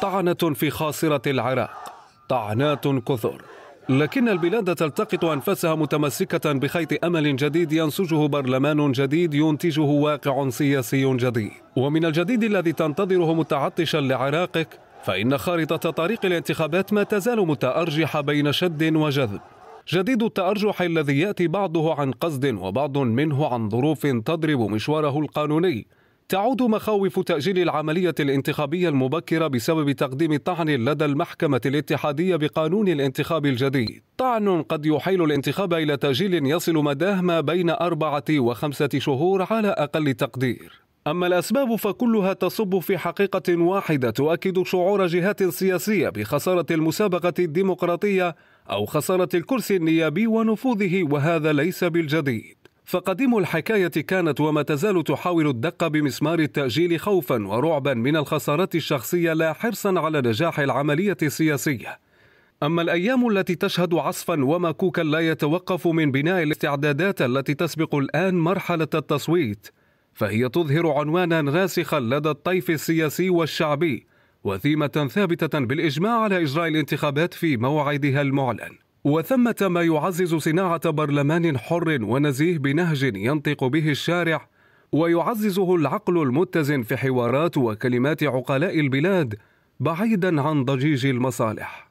طعنة في خاصرة العراق طعنات كثر لكن البلاد تلتقط أنفسها متمسكة بخيط أمل جديد ينسجه برلمان جديد ينتجه واقع سياسي جديد ومن الجديد الذي تنتظره متعطشا لعراقك فإن خارطة طريق الانتخابات ما تزال متأرجح بين شد وجذب جديد التأرجح الذي يأتي بعضه عن قصد وبعض منه عن ظروف تضرب مشواره القانوني تعود مخاوف تأجيل العملية الانتخابية المبكرة بسبب تقديم طعن لدى المحكمة الاتحادية بقانون الانتخاب الجديد طعن قد يحيل الانتخاب إلى تأجيل يصل مداه ما بين أربعة وخمسة شهور على أقل تقدير أما الأسباب فكلها تصب في حقيقة واحدة تؤكد شعور جهات سياسية بخسارة المسابقة الديمقراطية أو خسارة الكرسي النيابي ونفوذه وهذا ليس بالجديد فقديم الحكاية كانت وما تزال تحاول الدق بمسمار التأجيل خوفا ورعبا من الخسارات الشخصية لا حرصا على نجاح العملية السياسية أما الأيام التي تشهد عصفا ومكوكا لا يتوقف من بناء الاستعدادات التي تسبق الآن مرحلة التصويت فهي تظهر عنوانا راسخا لدى الطيف السياسي والشعبي وثيمة ثابتة بالإجماع على إجراء الانتخابات في موعدها المعلن وثمة ما يعزز صناعة برلمان حر ونزيه بنهج ينطق به الشارع ويعززه العقل المتزن في حوارات وكلمات عقلاء البلاد بعيدا عن ضجيج المصالح